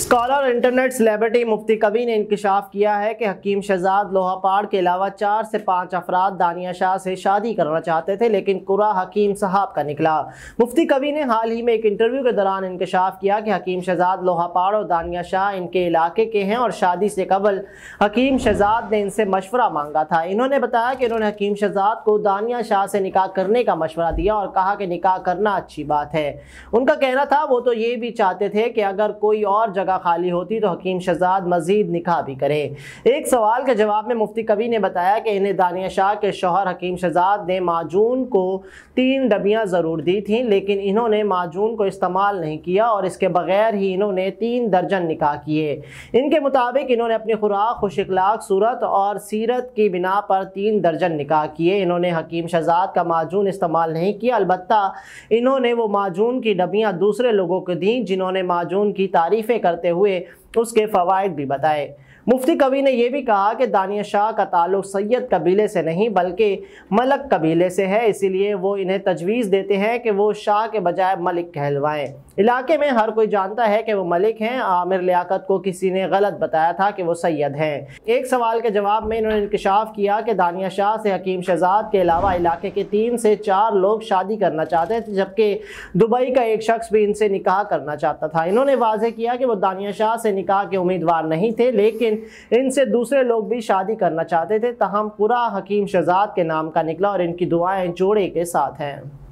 scholar और internet celebrity मुफ्ती कवि ने इंकशाफ किया है कि हकीम शहजाद लोहापाड़ के अलावा चार से पाँच अफराद दानिया शाह से शादी करना चाहते थे लेकिन कुरा हकीम साहब का निकला मुफ्ती कवि ने हाल ही में एक इंटरव्यू के दौरान इंकशाफ किया कि हकीम शहजाद लोहापाड़ और दानिया शाह इनके इलाके के हैं और शादी से कबल हकीम शहजाद ने इनसे मशवरा मांगा था इन्होंने बताया कि इन्होंने हकीम शहजाद को दानिया शाह से निकाह करने का मशवरा दिया और कहा कि निकाह करना अच्छी बात है उनका कहना था वो तो ये भी चाहते थे कि अगर कोई और जगह खाली होती तो हकीम शहजाद मजीद निकाह भी करे एक सवाल के जवाब में मुफ्ती कवि ने बताया कि इन्हें दानिया शाह के शोहर हकीम शहजाद ने माजून को तीन डबियाँ ज़रूर दी थी लेकिन इन्होंने माजून को इस्तेमाल नहीं किया और इसके बगैर ही इन्होंने तीन दर्जन निकाह किए इनके मुताबिक इन्होंने अपनी खुराक खुश अखलाक सूरत और सीरत की बिना पर तीन दर्जन निकाह किए इन्होंने हकीम शहजाद का माजून इस्तेमाल नहीं किया अलबत्ता इन्होंने वो माजून की डबियाँ दूसरे लोगों को दी जिन्होंने माजून की तारीफ़ें कर करते हुए उसके फवायद भी बताए मुफ्ती कवि ने यह भी कहा कि दानिया शाह का ताल्लुक सैयद कबीले से नहीं बल्कि मलक कबीले से है इसीलिए वो इन्हें तजवीज़ देते हैं कि वो शाह के बजाय मलिक कहलवाएं इलाके में हर कोई जानता है कि वो मलिक हैं आमिर लियाकत को किसी ने गलत बताया था कि वो सैयद हैं एक सवाल के जवाब में इन्होंने इंकशाफ किया कि दानिया शाह से हकीम शहजाद के अलावा इलाके के तीन से चार लोग शादी करना चाहते थे जबकि दुबई का एक शख्स भी इनसे निकाह करना चाहता था इन्होंने वाजे किया कि वो दानिया शाह से निकाह के उम्मीदवार नहीं थे लेकिन इनसे दूसरे लोग भी शादी करना चाहते थे तहम पूरा हकीम शहजाद के नाम का निकला और इनकी दुआएं जोड़े के साथ हैं